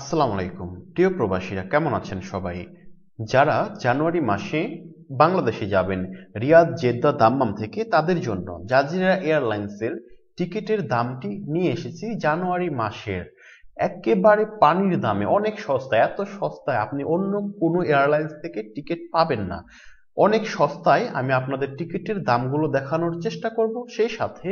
আসসালামু আলাইকুম প্রিয় প্রবাসীরা কেমন আছেন সবাই যারা জানুয়ারি মাসে বাংলাদেশে যাবেন রিয়াদ জেদ্দা দাম্মাম থেকে তাদের জন্য জাজিরা এয়ারলাইন্সের টিকিটের দামটি নিয়ে এসেছি জানুয়ারি মাসের একেবারে পানির দামে অনেক সস্তায় এত সস্তায় আপনি অন্য কোনো এয়ারলাইন্স থেকে টিকিট পাবেন না অনেক সস্তায় আমি আপনাদের টিকিটের দামগুলো দেখানোর চেষ্টা করব সেই সাথে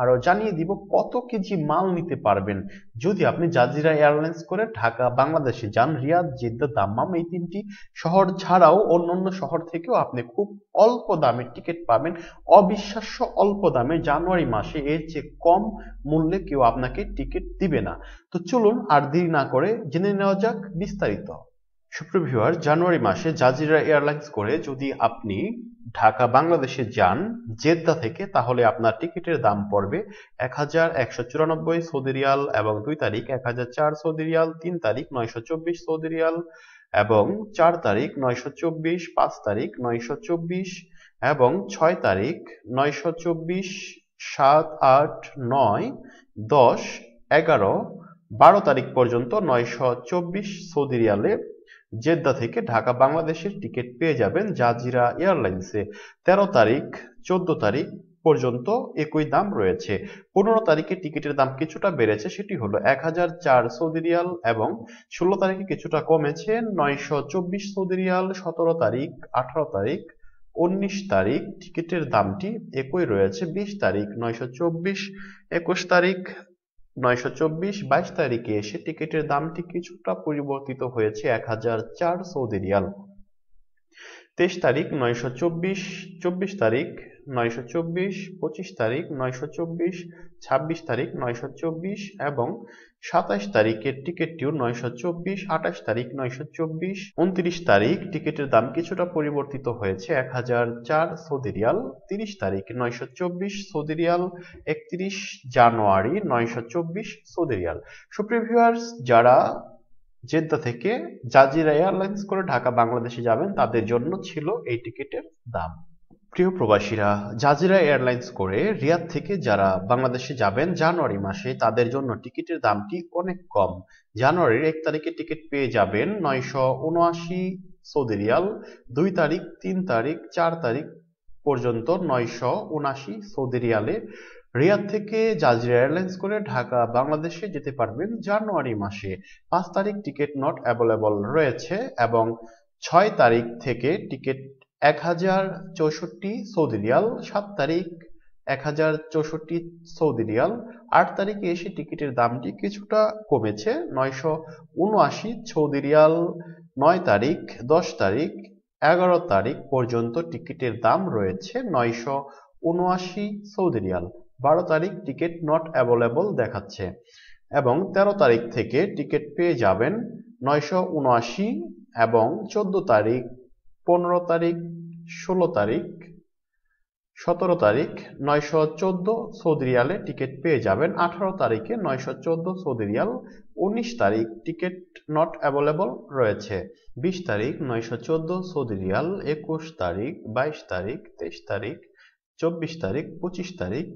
আরও জানিয়ে দিব কত কেজি মাল নিতে পারবেন যদি আপনি জাজিরা এয়ারলাইন্স করে ঢাকা বাংলাদেশে যান রিয়াদ জিদ্দা দাম্মাম এই তিনটি শহর ছাড়াও অন্যান্য শহর থেকেও আপনি খুব অল্প দামে টিকিট পাবেন অবিশ্বাস্য অল্প দামে জানুয়ারি মাসে এর চেয়ে কম মূল্যে কেউ আপনাকে টিকিট দিবে না তো চলুন আর দেরি না করে জেনে নেওয়া যাক বিস্তারিত সুপ্রভিউয়ার জানুয়ারি মাসে জাজিরা এয়ারলাইন্স করে যদি আপনি ঢাকা বাংলাদেশে যান জেদ্দা থেকে তাহলে আপনার টিকিটের দাম পড়বে এক হাজার একশো চুরানব্বই সৌদি রিয়াল এবং দুই তারিখ এক হাজার চার সৌদি রিয়াল তিন তারিখ নয়শো চব্বিশ সৌদি রিয়াল এবং চার তারিখ নয়শো চব্বিশ পাঁচ তারিখ নয়শো চব্বিশ এবং ছয় তারিখ নয়শো চব্বিশ সাত আট নয় দশ এগারো বারো তারিখ পর্যন্ত নয়শো চব্বিশ সৌদি রিয়ালে জেদ্দা থেকে ঢাকা বাংলাদেশের টিকিট পেয়ে যাবেন জাজিরা এয়ারলাইন্সে তেরো তারিখ চোদ্দ তারিখ পর্যন্ত একই দাম রয়েছে পনেরো তারিখে টিকিটের দাম কিছুটা বেড়েছে সেটি হলো এক হাজার চার সৌদি রিয়াল এবং ষোলো তারিখে কিছুটা কমেছে নয়শো চব্বিশ সৌদি রিয়াল সতেরো তারিখ আঠারো তারিখ উনিশ তারিখ টিকিটের দামটি একই রয়েছে বিশ তারিখ নয়শো চব্বিশ একুশ তারিখ নয়শো চব্বিশ বাইশ তারিখে এসে টিকিটের দামটি কিছুটা পরিবর্তিত হয়েছে এক হাজার চার সৌদি রিয়াল তেইশ তারিখ নয়শো চব্বিশ চব্বিশ তারিখ নয়শো চব্বিশ তারিখ নয়শো চব্বিশ তারিখ নয়শো এবং সাতাশ তারিখের তারিখ তারিখ দাম কিছুটা পরিবর্তিত হয়েছে সৌদি রিয়াল তারিখ সৌদি রিয়াল জানুয়ারি নয়শো চব্বিশ সৌদি রিয়াল সুপ্রিভিউয়ার্স যারা জেদ্দা থেকে জাজিরা এয়ারলাইন্স করে ঢাকা বাংলাদেশে যাবেন তাদের জন্য ছিল এই টিকিটের দাম প্রিয় প্রবাসীরা জাজিরা এয়ারলাইন্স করে রিয়াদ থেকে যারা বাংলাদেশে যাবেন জানুয়ারি মাসে তাদের জন্য টিকিটের দামটি অনেক কম জানুয়ারির এক তারিখে টিকিট পেয়ে যাবেন নয়শো উনআশি সৌদি রিয়াল দুই তারিখ তিন তারিখ চার তারিখ পর্যন্ত নয়শো উনআশি সৌদি রিয়ালে রিয়াদ থেকে জাজিরা এয়ারলাইন্স করে ঢাকা বাংলাদেশে যেতে পারবেন জানুয়ারি মাসে পাঁচ তারিখ টিকিট নট অ্যাভেলেবল রয়েছে এবং ছয় তারিখ থেকে টিকিট এক হাজার চৌষট্টি সৌদি সাত তারিখ এক হাজার চৌষট্টি সৌদিরিয়াল আট তারিখে এসে টিকিটের দামটি কিছুটা কমেছে নয়শো উনআশি সৌদি নয় তারিখ দশ তারিখ এগারো তারিখ পর্যন্ত টিকিটের দাম রয়েছে নয়শো উনআশি সৌদি বারো তারিখ টিকিট নট অ্যাভেলেবল দেখাচ্ছে এবং তেরো তারিখ থেকে টিকিট পেয়ে যাবেন নয়শো উনআশি এবং চোদ্দ তারিখ পনেরো তারিখ ষোলো তারিখ সতেরো তারিখ নয়শো চোদ্দ সৌদি রিয়ালে টিকিট পেয়ে যাবেন আঠারো তারিখে নয়শো চোদ্দ সৌদি রিয়াল উনিশ তারিখ টিকিট নট অ্যাভেলেবল রয়েছে বিশ তারিখ নয়শো চোদ্দ সৌদি রিয়াল একুশ তারিখ বাইশ তারিখ তেইশ তারিখ চব্বিশ তারিখ পঁচিশ তারিখ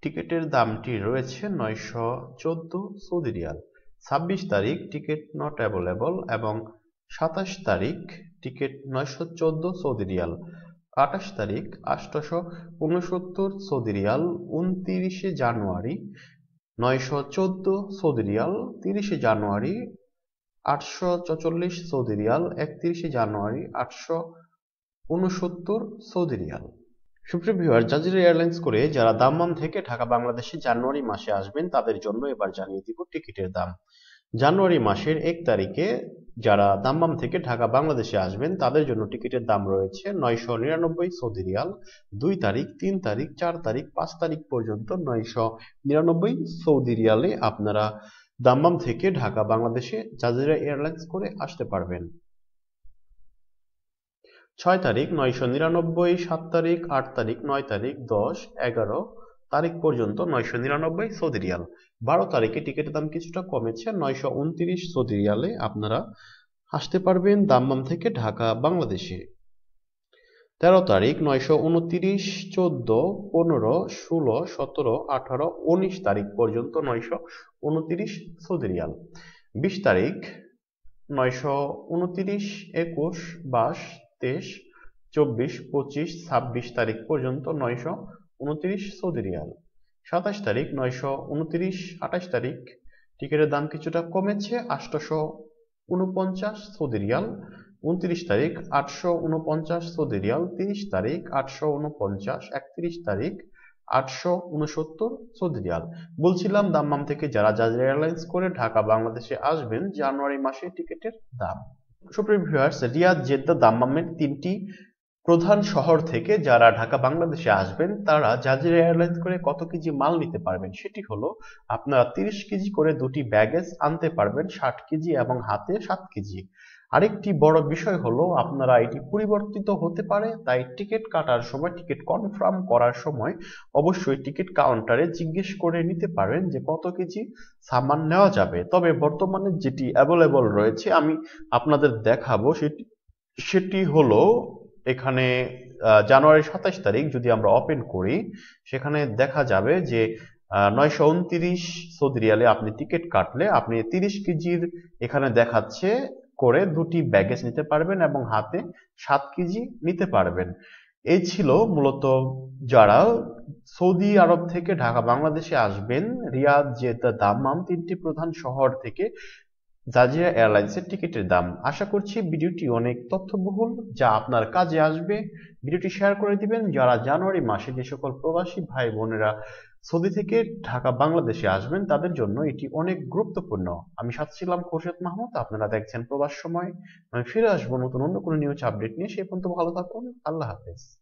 টিকিটের দামটি রয়েছে নয়শো চোদ্দ সৌদি রিয়াল ছাব্বিশ তারিখ টিকিট নট অ্যাভেলেবল এবং সাতাশ তারিখ টিকিট নয়শো চোদ্দ সৌদি রিয়াল আঠাশ তারিখ আষ্টশো উনসত্তর সৌদি রিয়াল উনতিরিশে জানুয়ারি নয়শো চোদ্দ সৌদি রিয়াল তিরিশে জানুয়ারি আটশো চচল্লিশ সৌদি রিয়াল একত্রিশে জানুয়ারি আটশো উনসত্তর Saudi riyal supreme viewer Jazeera Airlines করে যারা দাম্মাম থেকে ঢাকা বাংলাদেশে জানুয়ারি মাসে আসবেন তাদের জন্য এবার জানিয়ে দিব টিকিটের দাম জানুয়ারি মাসের এক তারিখে যারা দাম্মাম থেকে ঢাকা বাংলাদেশে আসবেন তাদের জন্য টিকিটের দাম রয়েছে নয়শো নিরানব্বই সৌদি রিয়াল দুই তারিখ তিন তারিখ চার তারিখ পাঁচ তারিখ পর্যন্ত নয়শো নিরানব্বই সৌদি রিয়ালে আপনারা দাম্মাম থেকে ঢাকা বাংলাদেশে জাজিরা এয়ারলাইন্স করে আসতে পারবেন ছয় তারিখ নয়শো নিরানব্বই সাত তারিখ আট তারিখ নয় তারিখ দশ এগারো তারিখ পর্যন্ত নয়শো নিরানব্বই সৌদি রিয়াল বারো তারিখে টিকিটের দাম কিছুটা কমেছে নয়শো উনত্রিশ সৌদি রিয়ালে আপনারা আসতে পারবেন দাম্মাম থেকে ঢাকা বাংলাদেশে তেরো তারিখ নয়শো উনত্রিশ চোদ্দ পনেরো ষোলো সতেরো আঠারো উনিশ তারিখ পর্যন্ত নয়শো উনত্রিশ সৌদি রিয়াল বিশ তারিখ নয়শো উনত্রিশ একুশ বাইশ তেইশ চব্বিশ পঁচিশ ছাব্বিশ তারিখ পর্যন্ত নয়শো উনত্রিশ সৌদি রিয়াল সাতাশ তারিখ নয়শো উনত্রিশ আঠাশ তারিখ টিকিটের দাম কিছুটা কমেছে আটশোশো উনপঞ্চাশ সৌদি রিয়াল উনত্রিশ তারিখ আটশো উনপঞ্চাশ সৌদি রিয়াল তিরিশ তারিখ আটশো উনপঞ্চাশ একত্রিশ তারিখ আটশো উনসত্তর সৌদি রিয়াল বলছিলাম দাম্মাম থেকে যারা যারা এয়ারলাইন্স করে ঢাকা বাংলাদেশে আসবেন জানুয়ারি মাসে টিকিটের দাম সুপ্রিম ভিউয়ার্স রিয়াদ জেদ্দা দাম্মামের তিনটি প্রধান শহর থেকে যারা ঢাকা বাংলাদেশে আসবেন তারা জাজির এয়ারলাইন্স করে কত কেজি মাল নিতে পারবেন সেটি হলো আপনারা তিরিশ কেজি করে দুটি ব্যাগেজ আনতে পারবেন ষাট কেজি এবং হাতে সাত কেজি আরেকটি বড় বিষয় হলো আপনারা এটি পরিবর্তিত হতে পারে তাই টিকিট কাটার সময় টিকিট কনফার্ম করার সময় অবশ্যই টিকিট কাউন্টারে জিজ্ঞেস করে নিতে পারেন যে কত কেজি সামান নেওয়া যাবে তবে বর্তমানে যেটি অ্যাভেলেবল রয়েছে আমি আপনাদের দেখাবো সেটি সেটি হলো এখানে জানুয়ারি সাতাশ তারিখ যদি আমরা ওপেন করি সেখানে দেখা যাবে যে নয়শো উনত্রিশ সৌদি রিয়ালে আপনি টিকিট কাটলে আপনি তিরিশ কেজির এখানে দেখাচ্ছে করে দুটি ব্যাগেজ নিতে পারবেন এবং হাতে সাত কেজি নিতে পারবেন এই ছিল মূলত যারা সৌদি আরব থেকে ঢাকা বাংলাদেশে আসবেন রিয়াদ জেদ্দা দাম্মাম তিনটি প্রধান শহর থেকে জাজিরা এয়ারলাইন্সের টিকিটের দাম আশা করছি ভিডিওটি অনেক তথ্যবহুল যা আপনার কাজে আসবে ভিডিওটি শেয়ার করে দিবেন যারা জানুয়ারি মাসে যে সকল প্রবাসী ভাই বোনেরা সৌদি থেকে ঢাকা বাংলাদেশে আসবেন তাদের জন্য এটি অনেক গুরুত্বপূর্ণ আমি সাথে ছিলাম খোরশেদ মাহমুদ আপনারা দেখছেন প্রবাস সময় আমি ফিরে আসবো নতুন অন্য কোনো নিউজ আপডেট নিয়ে সে পর্যন্ত ভালো থাকুন আল্লাহ হাফেজ